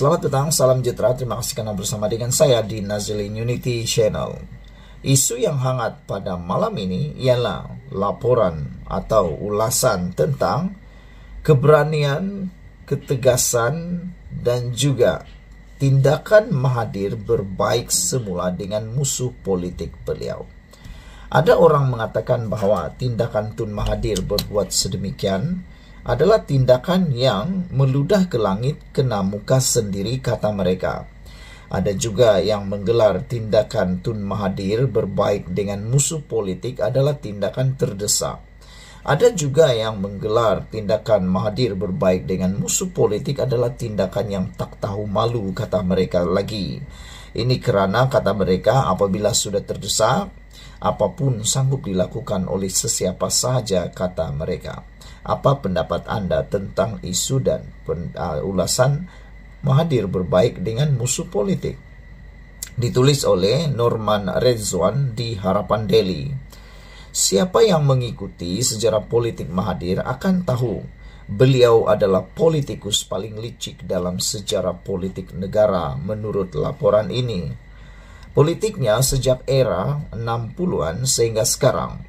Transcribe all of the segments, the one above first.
Selamat datang, salam sejahtera. Terima kasih karena bersama dengan saya di Nazilin Unity Channel. Isu yang hangat pada malam ini ialah laporan atau ulasan tentang keberanian, ketegasan, dan juga tindakan Mahathir berbaik semula dengan musuh politik beliau. Ada orang mengatakan bahwa tindakan Tun Mahathir berbuat sedemikian adalah tindakan yang meludah ke langit kena muka sendiri kata mereka. Ada juga yang menggelar tindakan Tun Mahathir berbaik dengan musuh politik adalah tindakan terdesak. Ada juga yang menggelar tindakan Mahathir berbaik dengan musuh politik adalah tindakan yang tak tahu malu kata mereka lagi. Ini kerana kata mereka apabila sudah terdesak, apapun sanggup dilakukan oleh sesiapa saja kata mereka apa pendapat Anda tentang isu dan pen, uh, ulasan Mahathir berbaik dengan musuh politik. Ditulis oleh Norman Redzwan di Harapan Delhi. Siapa yang mengikuti sejarah politik Mahathir akan tahu beliau adalah politikus paling licik dalam sejarah politik negara menurut laporan ini. Politiknya sejak era 60-an sehingga sekarang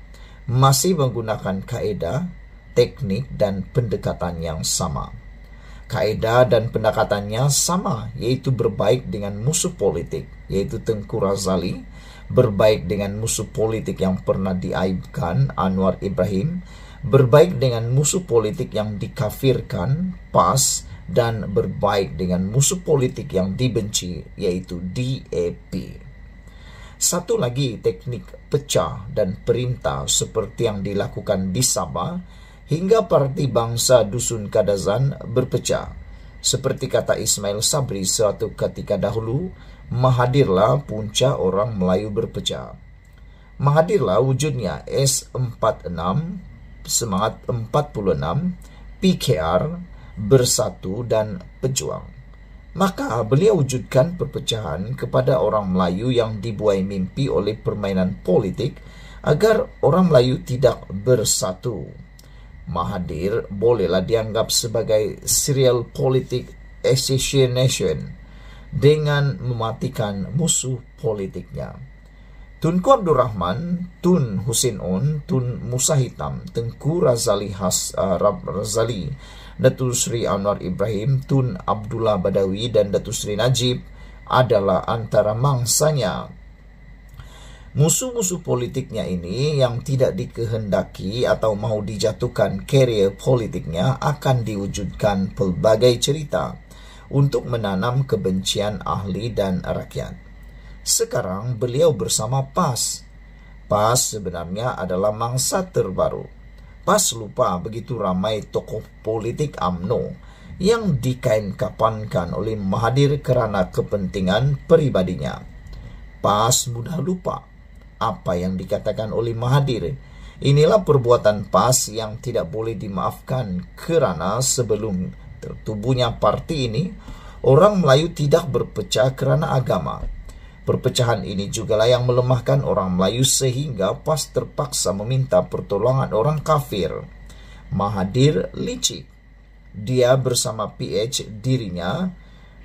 masih menggunakan kaedah teknik dan pendekatan yang sama. Kaedah dan pendekatannya sama, yaitu berbaik dengan musuh politik, yaitu Tengku Razali, berbaik dengan musuh politik yang pernah diaibkan Anwar Ibrahim, berbaik dengan musuh politik yang dikafirkan PAS, dan berbaik dengan musuh politik yang dibenci, yaitu DAP. Satu lagi teknik pecah dan perintah seperti yang dilakukan di Sabah hingga parti bangsa Dusun Kadazan berpecah. Seperti kata Ismail Sabri suatu ketika dahulu, Mahadirlah punca orang Melayu berpecah. Mahadirlah wujudnya S46, Semangat 46, PKR, Bersatu dan Pejuang. Maka beliau wujudkan perpecahan kepada orang Melayu yang dibuai mimpi oleh permainan politik agar orang Melayu tidak bersatu. Mahathir bolehlah dianggap sebagai serial politik assassination dengan mematikan musuh politiknya. Tunku Abdul Rahman, Tun Husin On, Tun Musa Hitam, Tengku Razali Has, uh, Rab Razali, Datu Sri Anwar Ibrahim, Tun Abdullah Badawi, dan Datu Sri Najib adalah antara mangsanya musuh-musuh politiknya ini yang tidak dikehendaki atau mau dijatuhkan karier politiknya akan diwujudkan pelbagai cerita untuk menanam kebencian ahli dan rakyat. Sekarang beliau bersama PAS. PAS sebenarnya adalah mangsa terbaru. PAS lupa begitu ramai tokoh politik AMNO yang dikain kapankan oleh Mahathir kerana kepentingan peribadinya. PAS mudah lupa. apa yang dikatakan oleh Mahathir. Inilah perbuatan PAS yang tidak boleh dimaafkan kerana sebelum tertubuhnya parti ini, orang Melayu tidak berpecah kerana agama. Perpecahan ini jugalah yang melemahkan orang Melayu sehingga PAS terpaksa meminta pertolongan orang kafir. Mahadir licik. Dia bersama PH dirinya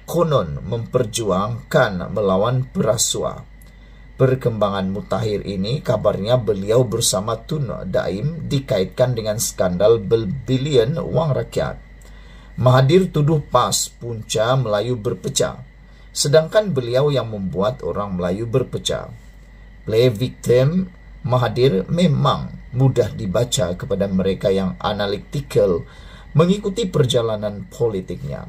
konon memperjuangkan melawan perasuah perkembangan mutakhir ini kabarnya beliau bersama Tun Daim dikaitkan dengan skandal berbilion wang rakyat. Mahathir tuduh pas punca Melayu berpecah, sedangkan beliau yang membuat orang Melayu berpecah. Play victim Mahathir memang mudah dibaca kepada mereka yang analitikal mengikuti perjalanan politiknya.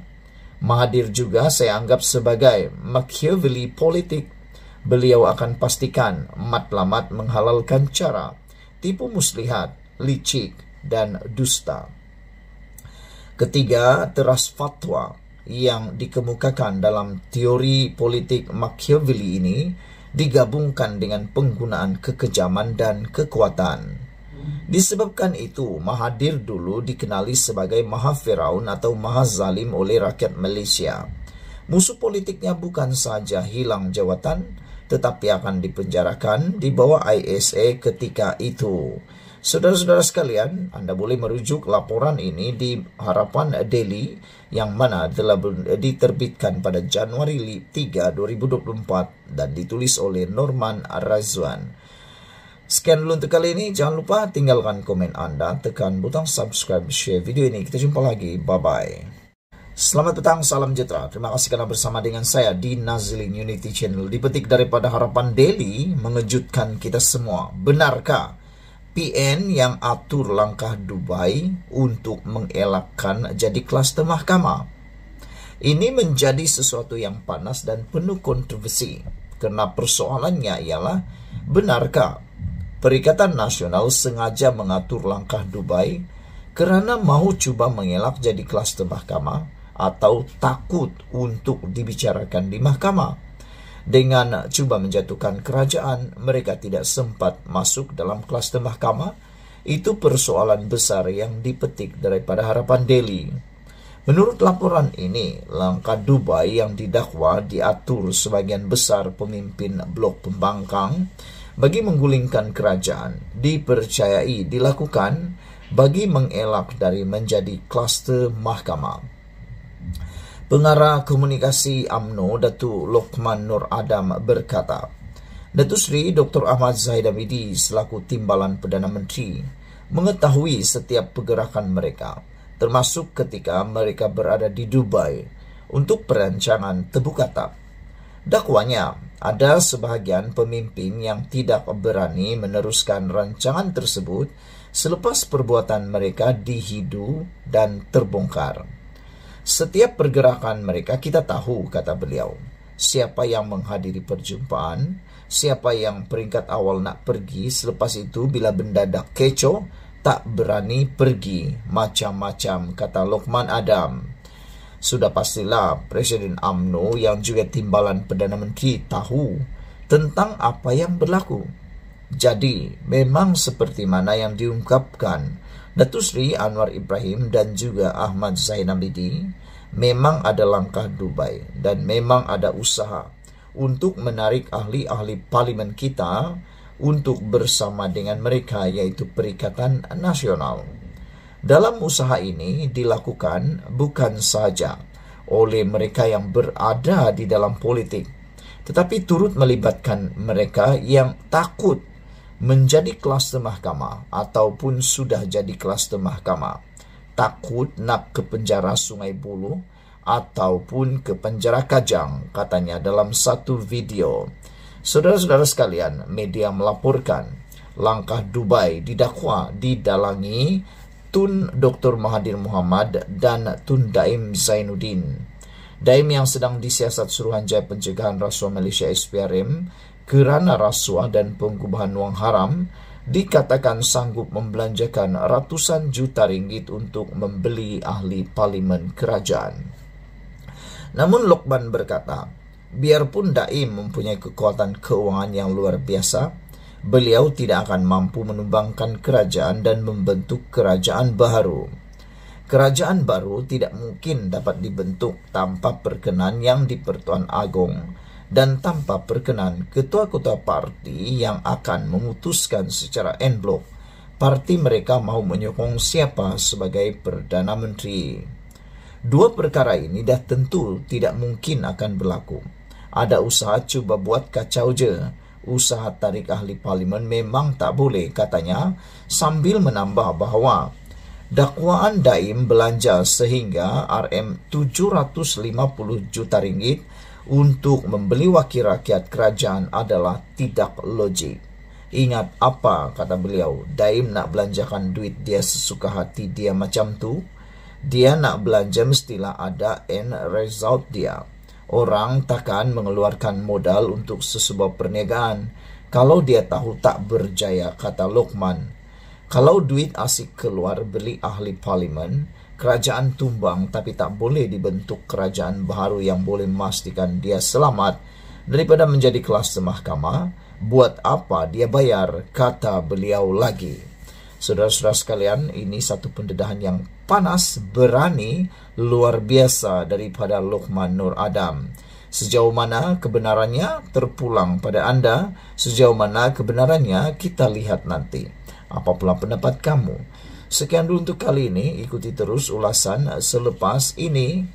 Mahathir juga saya anggap sebagai Machiavelli politik beliau akan pastikan matlamat menghalalkan cara, tipu muslihat, licik, dan dusta. Ketiga, teras fatwa yang dikemukakan dalam teori politik Machiavelli ini digabungkan dengan penggunaan kekejaman dan kekuatan. Disebabkan itu, Mahadir dulu dikenali sebagai Maha Firaun atau Maha Zalim oleh rakyat Malaysia. Musuh politiknya bukan saja hilang jawatan, tetapi akan dipenjarakan di bawah ISA ketika itu. Saudara-saudara sekalian, Anda boleh merujuk laporan ini di Harapan Daily yang mana telah diterbitkan pada Januari 3, 2024 dan ditulis oleh Norman Razwan. Sekian dulu untuk kali ini. Jangan lupa tinggalkan komen Anda, tekan butang subscribe, share video ini. Kita jumpa lagi. Bye-bye. Selamat petang, salam sejahtera. Terima kasih karena bersama dengan saya di Nazlin Unity Channel. Dipetik daripada harapan daily mengejutkan kita semua. Benarkah PN yang atur langkah Dubai untuk mengelakkan jadi kluster mahkamah? Ini menjadi sesuatu yang panas dan penuh kontroversi. Karena persoalannya ialah, benarkah Perikatan Nasional sengaja mengatur langkah Dubai kerana mau cuba mengelak jadi kluster mahkamah? atau takut untuk dibicarakan di mahkamah. Dengan cuba menjatuhkan kerajaan, mereka tidak sempat masuk dalam klaster mahkamah. Itu persoalan besar yang dipetik daripada harapan Delhi. Menurut laporan ini, langkah Dubai yang didakwa diatur sebagian besar pemimpin blok pembangkang bagi menggulingkan kerajaan dipercayai dilakukan bagi mengelak dari menjadi kluster mahkamah. Pengarah Komunikasi AMNO Datu Lokman Nur Adam berkata, Datu Sri Dr. Ahmad Zahid Hamidi selaku Timbalan Perdana Menteri mengetahui setiap pergerakan mereka, termasuk ketika mereka berada di Dubai untuk perancangan tebu kata. Dakwanya, ada sebahagian pemimpin yang tidak berani meneruskan rancangan tersebut selepas perbuatan mereka dihidu dan terbongkar. Setiap pergerakan mereka kita tahu, kata beliau. Siapa yang menghadiri perjumpaan, siapa yang peringkat awal nak pergi, selepas itu bila benda dah kecoh, tak berani pergi macam-macam kata Lokman Adam. Sudah pastilah Presiden AMNO yang juga timbalan Perdana Menteri tahu tentang apa yang berlaku. Jadi memang seperti mana yang diungkapkan Datusri Anwar Ibrahim dan juga Ahmad Zainabidi memang ada langkah Dubai dan memang ada usaha untuk menarik ahli-ahli parlimen kita untuk bersama dengan mereka yaitu Perikatan Nasional. Dalam usaha ini dilakukan bukan saja oleh mereka yang berada di dalam politik, tetapi turut melibatkan mereka yang takut menjadi klaster mahkamah ataupun sudah jadi klaster mahkamah takut nak ke penjara Sungai Bulu ataupun ke penjara Kajang katanya dalam satu video. Saudara-saudara sekalian, media melaporkan langkah Dubai didakwa didalangi Tun Dr. Mahathir Muhammad dan Tun Daim Zainuddin. Daim yang sedang disiasat Suruhanjaya Pencegahan Rasuah Malaysia SPRM kerana rasuah dan pengubahan wang haram dikatakan sanggup membelanjakan ratusan juta ringgit untuk membeli ahli parlimen kerajaan. Namun Lokman berkata, biarpun Daim mempunyai kekuatan keuangan yang luar biasa, beliau tidak akan mampu menumbangkan kerajaan dan membentuk kerajaan baru. Kerajaan baru tidak mungkin dapat dibentuk tanpa perkenan yang dipertuan agung. Hmm dan tanpa perkenan ketua-ketua parti yang akan memutuskan secara en bloc parti mereka mau menyokong siapa sebagai Perdana Menteri. Dua perkara ini dah tentu tidak mungkin akan berlaku. Ada usaha cuba buat kacau je. Usaha tarik ahli parlimen memang tak boleh katanya sambil menambah bahawa dakwaan daim belanja sehingga RM750 juta ringgit untuk membeli wakil rakyat kerajaan adalah tidak logik. Ingat apa kata beliau, Daim nak belanjakan duit dia sesuka hati dia macam tu. Dia nak belanja mestilah ada end result dia. Orang takkan mengeluarkan modal untuk sesebuah perniagaan kalau dia tahu tak berjaya kata Lokman. Kalau duit asik keluar beli ahli parlimen, kerajaan tumbang tapi tak boleh dibentuk kerajaan baru yang boleh memastikan dia selamat daripada menjadi kelas mahkamah buat apa dia bayar kata beliau lagi Saudara-saudara sekalian ini satu pendedahan yang panas berani luar biasa daripada Luqman Nur Adam Sejauh mana kebenarannya terpulang pada Anda, sejauh mana kebenarannya kita lihat nanti. Apa pula pendapat kamu? Sekian dulu untuk kali ini, ikuti terus ulasan selepas ini.